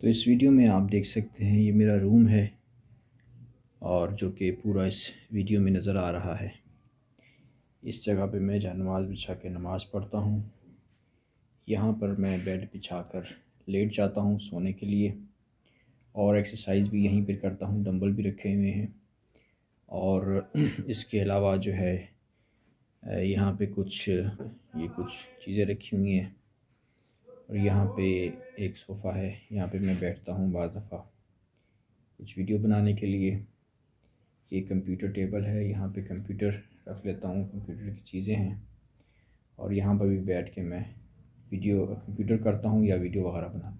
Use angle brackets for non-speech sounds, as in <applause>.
तो इस वीडियो में आप देख सकते हैं ये मेरा रूम है और जो कि पूरा इस वीडियो में नज़र आ रहा है इस जगह पे मैं जानमाज बिछा के नमाज़ पढ़ता हूँ यहाँ पर मैं बेड बिछा कर लेट जाता हूँ सोने के लिए और एक्सरसाइज भी यहीं पर करता हूँ डंबल भी रखे हुए हैं और <clears throat> इसके अलावा जो है यहाँ पे कुछ ये कुछ चीज़ें रखी हुई हैं और यहाँ पे एक सोफ़ा है यहाँ पे मैं बैठता हूँ बार दफ़ा कुछ वीडियो बनाने के लिए ये कंप्यूटर टेबल है यहाँ पे कंप्यूटर रख लेता हूँ कंप्यूटर की चीज़ें हैं और यहाँ पर भी बैठ के मैं वीडियो कंप्यूटर करता हूँ या वीडियो वगैरह बनाता हूँ